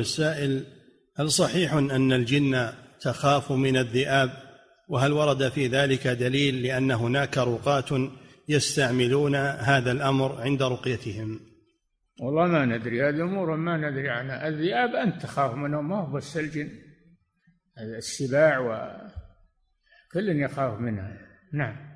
السائل هل صحيح أن الجن تخاف من الذئاب وهل ورد في ذلك دليل لأن هناك رقاة يستعملون هذا الأمر عند رقيتهم والله ما ندري هذه أمور ما ندري عنها الذئاب أنت تخاف منهم ما هو بس الجن السباع وكل يخاف منها نعم